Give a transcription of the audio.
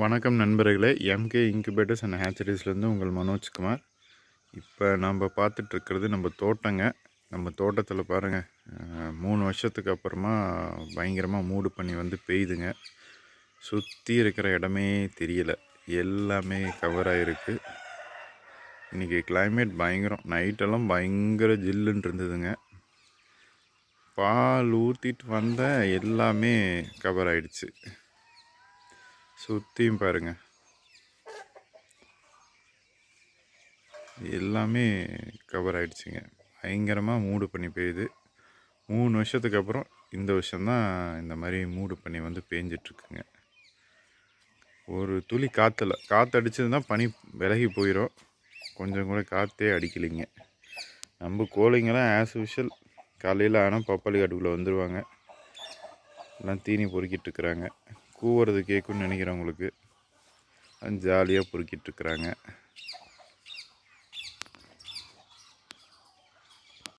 வணக்கம் நண்பர்களே MK incubators and ஹேச்சரிஸ்லேருந்து உங்கள் மனோஜ்குமார் இப்போ நம்ம பார்த்துட்ருக்கிறது நம்ம தோட்டங்க நம்ம தோட்டத்தில் பாருங்கள் மூணு வருஷத்துக்கு அப்புறமா பயங்கரமாக மூடு பண்ணி வந்து பெய்யுதுங்க சுற்றி இருக்கிற இடமே தெரியலை எல்லாமே கவர் ஆகிருக்கு இன்றைக்கி கிளைமேட் பயங்கரம் நைட்டெல்லாம் பயங்கர ஜில்லுன்னு இருந்ததுங்க பால் ஊற்றிட்டு வந்த எல்லாமே கவர் ஆகிடுச்சு சுற்றியும் பாருங்க எல்லாமே கவர் ஆகிடுச்சிங்க பயங்கரமாக மூடு பண்ணி பெய்யுது மூணு வருஷத்துக்கு அப்புறம் இந்த வருஷம்தான் இந்த மாதிரி மூடு பண்ணி வந்து பேஞ்சிட்ருக்குங்க ஒரு துளி காற்றுல காற்று அடிச்சதுன்னா பனி விலகி போயிடும் கொஞ்சம் கூட காற்றே அடிக்கலைங்க நம்ம கோழிங்கெல்லாம் ஆஸ் யூஷுவல் காலையில் ஆனால் பப்பாளி காட்டுக்குள்ளே வந்துடுவாங்க எல்லாம் தீனி பொறுக்கிட்டு இருக்கிறாங்க கூவுறது கேட்குன்னு நினைக்கிறேன் உங்களுக்கு ஜாலியாக பொறுக்கிட்டுருக்குறாங்க